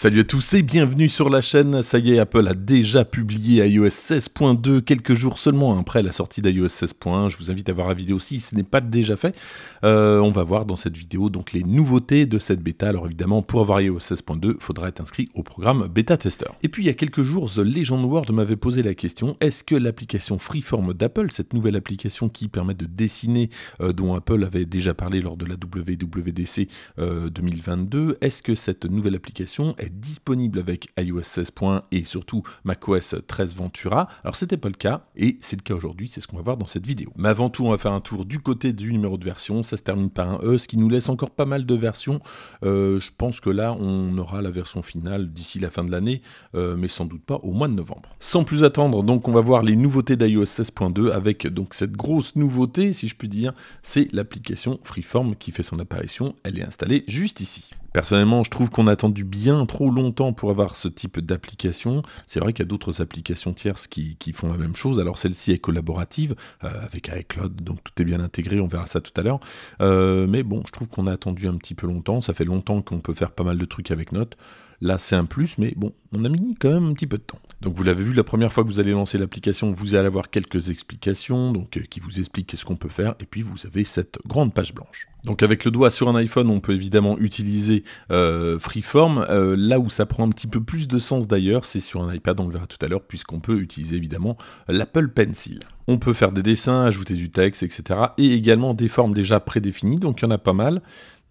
Salut à tous et bienvenue sur la chaîne. Ça y est, Apple a déjà publié iOS 16.2 quelques jours seulement après la sortie d'iOS 16.1. Je vous invite à voir la vidéo si ce n'est pas déjà fait. Euh, on va voir dans cette vidéo donc les nouveautés de cette bêta. Alors évidemment, pour avoir iOS 16.2, il faudra être inscrit au programme bêta tester. Et puis il y a quelques jours, The Legend World m'avait posé la question est-ce que l'application Freeform d'Apple, cette nouvelle application qui permet de dessiner, euh, dont Apple avait déjà parlé lors de la WWDC 2022, euh, est-ce que cette nouvelle application est disponible avec iOS 16.1 et surtout macOS 13 Ventura. Alors c'était pas le cas et c'est le cas aujourd'hui, c'est ce qu'on va voir dans cette vidéo. Mais avant tout, on va faire un tour du côté du numéro de version, ça se termine par un E, ce qui nous laisse encore pas mal de versions. Euh, je pense que là, on aura la version finale d'ici la fin de l'année, euh, mais sans doute pas au mois de novembre. Sans plus attendre, donc on va voir les nouveautés d'iOS 16.2 avec donc cette grosse nouveauté, si je puis dire, c'est l'application Freeform qui fait son apparition. Elle est installée juste ici. Personnellement, je trouve qu'on a attendu bien trop longtemps pour avoir ce type d'application. C'est vrai qu'il y a d'autres applications tierces qui, font la même chose. Alors celle-ci est collaborative euh, avec iCloud, donc tout est bien intégré, on verra ça tout à l'heure. Euh, mais bon, je trouve qu'on a attendu un petit peu longtemps. Ça fait longtemps qu'on peut faire pas mal de trucs avec Note. Là, c'est un plus, mais bon, on a mis quand même un petit peu de temps. Donc vous l'avez vu, la première fois que vous allez lancer l'application, vous allez avoir quelques explications donc, euh, qui vous expliquent ce qu'on peut faire, et puis vous avez cette grande page blanche. Donc avec le doigt sur un iPhone, on peut évidemment utiliser euh, Freeform. Euh, là où ça prend un petit peu plus de sens d'ailleurs, c'est sur un iPad, on le verra tout à l'heure, puisqu'on peut utiliser évidemment l'Apple Pencil. On peut faire des dessins, ajouter du texte, etc. Et également des formes déjà prédéfinies, donc il y en a pas mal.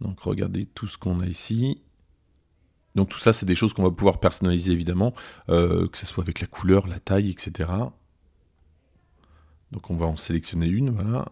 Donc regardez tout ce qu'on a ici. Donc tout ça, c'est des choses qu'on va pouvoir personnaliser évidemment, euh, que ce soit avec la couleur, la taille, etc. Donc on va en sélectionner une, voilà,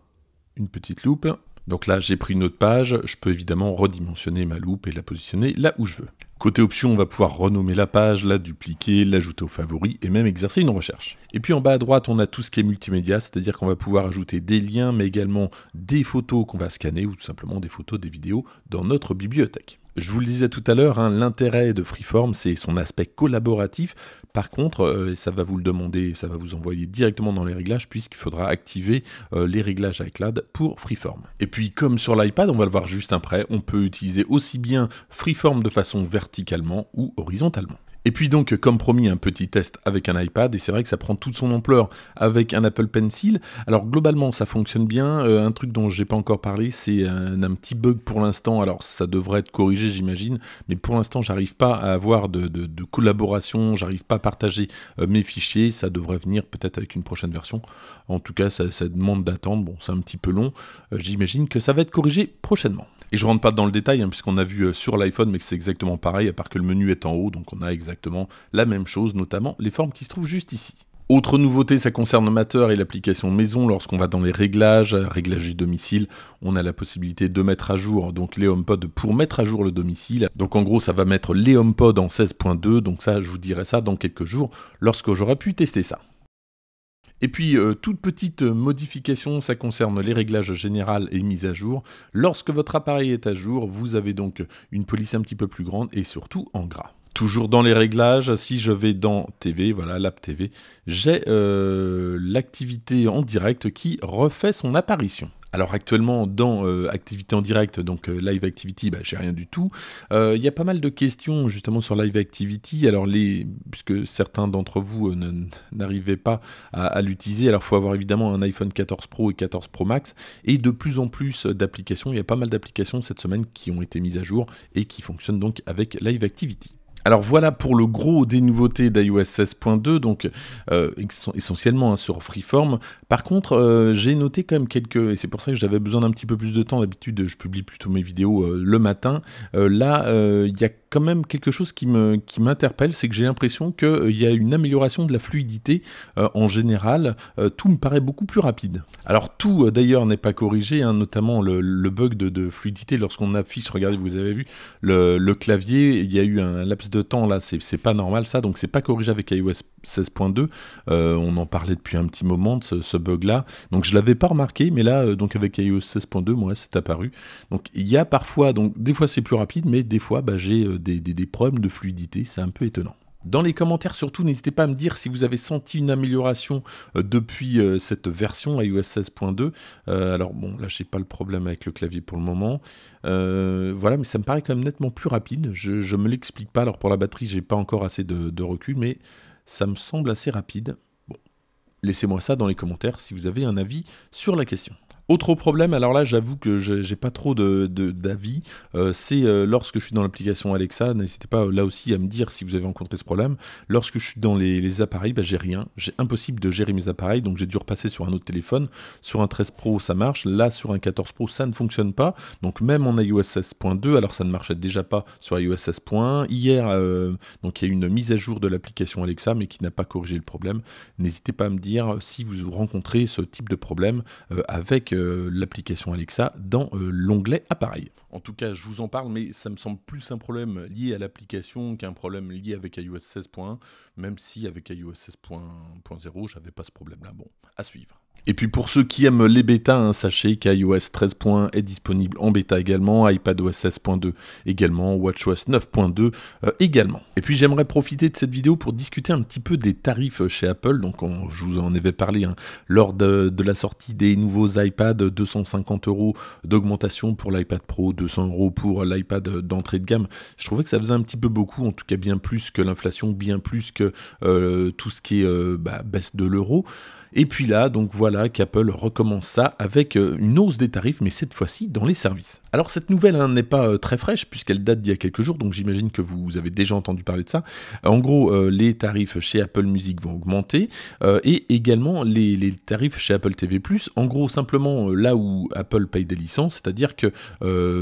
une petite loupe. Donc là, j'ai pris une autre page, je peux évidemment redimensionner ma loupe et la positionner là où je veux. Côté options, on va pouvoir renommer la page, la dupliquer, l'ajouter aux favoris et même exercer une recherche. Et puis en bas à droite, on a tout ce qui est multimédia, c'est-à-dire qu'on va pouvoir ajouter des liens, mais également des photos qu'on va scanner ou tout simplement des photos, des vidéos dans notre bibliothèque je vous le disais tout à l'heure, hein, l'intérêt de Freeform, c'est son aspect collaboratif. Par contre, euh, ça va vous le demander, ça va vous envoyer directement dans les réglages, puisqu'il faudra activer euh, les réglages iCloud pour Freeform. Et puis, comme sur l'iPad, on va le voir juste après, on peut utiliser aussi bien Freeform de façon verticalement ou horizontalement. Et puis donc, comme promis, un petit test avec un iPad, et c'est vrai que ça prend toute son ampleur avec un Apple Pencil. Alors globalement, ça fonctionne bien. Euh, un truc dont j'ai pas encore parlé, c'est un, petit bug pour l'instant. Alors ça devrait être corrigé, j'imagine, mais pour l'instant, j'arrive pas à avoir de, collaboration, j'arrive pas à partager euh, mes fichiers. Ça devrait venir peut-être avec une prochaine version. En tout cas, ça, demande d'attendre. Bon, c'est un petit peu long. Euh, j'imagine que ça va être corrigé prochainement. Et je rentre pas dans le détail, hein, puisqu'on a vu sur l'iPhone, mais que c'est exactement pareil, à part que le menu est en haut, donc on a exactement exactement la même chose, notamment les formes qui se trouvent juste ici. Autre nouveauté, ça concerne Matter et l'application maison. Lorsqu'on va dans les réglages, réglages du domicile, on a la possibilité de mettre à jour donc les HomePod pour mettre à jour le domicile. Donc en gros, ça va mettre les HomePod en 16.2. Donc ça, je vous dirai ça dans quelques jours lorsque j'aurai pu tester ça. Et puis, euh, toute petite modification, ça concerne les réglages général et mises à jour. Lorsque votre appareil est à jour, vous avez donc une police un petit peu plus grande et surtout en gras. Toujours dans les réglages, si je vais dans TV, voilà, l'app TV, j'ai euh, l'activité en direct qui refait son apparition. Alors actuellement dans euh, activité en direct, donc euh, live activity, bah, j'ai rien du tout. Il y a pas mal de questions justement sur live activity. Alors les, puisque certains d'entre vous n'arrivaient pas à, à l'utiliser, alors faut avoir évidemment un iPhone 14 Pro et 14 Pro Max et de plus en plus d'applications. Il y a pas mal d'applications cette semaine qui ont été mises à jour et qui fonctionnent donc avec live activity. Alors voilà pour le gros des nouveautés d'iOS 16.2, donc euh, essentiellement hein, sur Freeform. Par contre, euh, j'ai noté quand même quelques, et c'est pour ça que j'avais besoin d'un petit peu plus de temps. D'habitude, je publie plutôt mes vidéos euh, le matin. là, il y a même quelque chose qui me qui m'interpelle, c'est que j'ai l'impression qu'il euh, il y a une amélioration de la fluidité euh, en général. Euh, tout me paraît beaucoup plus rapide. Alors tout d'ailleurs n'est pas corrigé, hein, notamment le, bug de, fluidité lorsqu'on affiche. Regardez, vous avez vu le, clavier, il y a eu un laps de temps là, c'est pas normal ça, donc c'est pas corrigé avec iOS 16.2. on en parlait depuis un petit moment de ce, bug là, donc je l'avais pas remarqué, mais là donc avec iOS 16.2, moi c'est apparu. Donc il y a parfois, donc des fois c'est plus rapide, mais des fois bah, j'ai des, problèmes de fluidité, c'est un peu étonnant. Dans les commentaires, surtout, n'hésitez pas à me dire si vous avez senti une amélioration euh, depuis euh, cette version iOS 16.2. Euh, alors, bon, là, je pas le problème avec le clavier pour le moment. voilà, mais ça me paraît quand même nettement plus rapide. Je ne me l'explique pas. Alors, pour la batterie, j'ai pas encore assez de, de, recul, mais ça me semble assez rapide. Bon, laissez-moi ça dans les commentaires si vous avez un avis sur la question. Autre problème, alors là j'avoue que j'ai pas trop d'avis, de, euh, c'est euh, lorsque je suis dans l'application Alexa, n'hésitez pas euh, là aussi à me dire si vous avez rencontré ce problème, lorsque je suis dans les, appareils, bah, j'ai rien, j'ai impossible de gérer mes appareils, donc j'ai dû repasser sur un autre téléphone, sur un 13 Pro ça marche, là sur un 14 Pro ça ne fonctionne pas, donc même en iOS 16.2, alors ça ne marchait déjà pas sur iOS 16.1, hier donc il y a eu une mise à jour de l'application Alexa mais qui n'a pas corrigé le problème, n'hésitez pas à me dire si vous rencontrez ce type de problème avec euh, l'application Alexa dans euh, l'onglet appareil. En tout cas, je vous en parle, mais ça me semble plus un problème lié à l'application qu'un problème lié avec iOS 16.1, même si avec iOS 16.0, j'avais pas ce problème-là. Bon, à suivre. Et puis pour ceux qui aiment les bêtas, hein, sachez qu'iOS 13.1 est disponible en bêta également, iPadOS 16.2 également, WatchOS 9.2 euh, également. Et puis j'aimerais profiter de cette vidéo pour discuter un petit peu des tarifs euh, chez Apple. Donc je vous en avais parlé hein, lors de, la sortie des nouveaux iPads, 250 euros d'augmentation pour l'iPad Pro, 200 euros pour l'iPad d'entrée de gamme. Je trouvais que ça faisait un petit peu beaucoup, en tout cas bien plus que l'inflation, bien plus que euh, tout ce qui est bah, baisse de l'euro. Et puis là, donc voilà qu'Apple recommence ça avec euh, une hausse des tarifs, mais cette fois-ci dans les services. Alors cette nouvelle hein, n'est pas euh, très fraîche puisqu'elle date d'il y a quelques jours, donc j'imagine que vous avez déjà entendu parler de ça. Euh, en gros, les tarifs chez Apple Music vont augmenter et également les, tarifs chez Apple TV+. En gros, simplement là où Apple paye des licences, c'est-à-dire que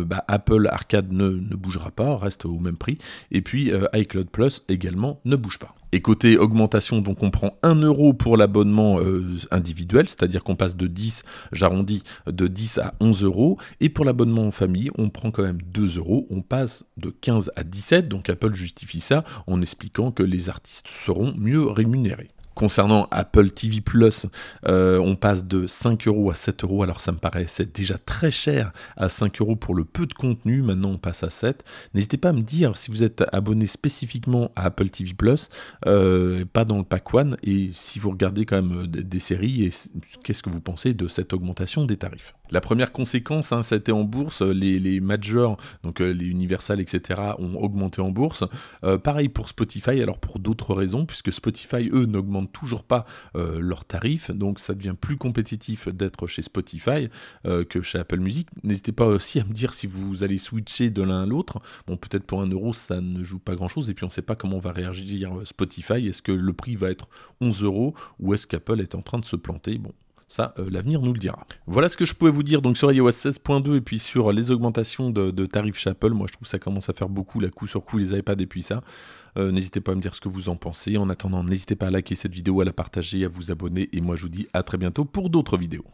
bah, Apple Arcade ne, ne, bougera pas, reste au même prix, et puis iCloud Plus également ne bouge pas. Et côté augmentation, donc on prend 1 euro pour l'abonnement euh, individuel, c'est-à-dire qu'on passe de 10, j'arrondis, de 10 à 11 euros. Et pour l'abonnement en famille, on prend quand même 2 euros, on passe de 15 à 17, donc Apple justifie ça en expliquant que les artistes seront mieux rémunérés concernant Apple TV Plus, euh, on passe de 5 euros à 7 euros. Alors ça me paraissait déjà très cher à 5 euros pour le peu de contenu. Maintenant on passe à 7. N'hésitez pas à me dire si vous êtes abonné spécifiquement à Apple TV Plus, euh, pas dans le pack One, et si vous regardez quand même des séries et qu'est-ce que vous pensez de cette augmentation des tarifs. La première conséquence, hein, ça a été en bourse. Euh, les, majors, donc euh, les Universal, etc., ont augmenté en bourse. Euh, pareil pour Spotify, alors pour d'autres raisons, puisque Spotify, eux, n'augmentent toujours pas leurs tarifs. Donc ça devient plus compétitif d'être chez Spotify que chez Apple Music. N'hésitez pas aussi à me dire si vous allez switcher de l'un à l'autre. Bon, peut-être pour un euro, ça ne joue pas grand-chose. Et puis on ne sait pas comment va réagir Spotify. Est-ce que le prix va être 11 euros ou est-ce qu'Apple est en train de se planter Bon, ça, euh, l'avenir nous le dira. Voilà ce que je pouvais vous dire donc sur iOS 16.2 et puis sur les augmentations de, tarifs Chapel. Moi, je trouve que ça commence à faire beaucoup, la coup sur coup, les iPads et puis ça. Euh, n'hésitez pas à me dire ce que vous en pensez. En attendant, n'hésitez pas à liker cette vidéo, à la partager, à vous abonner. Et moi, je vous dis à très bientôt pour d'autres vidéos.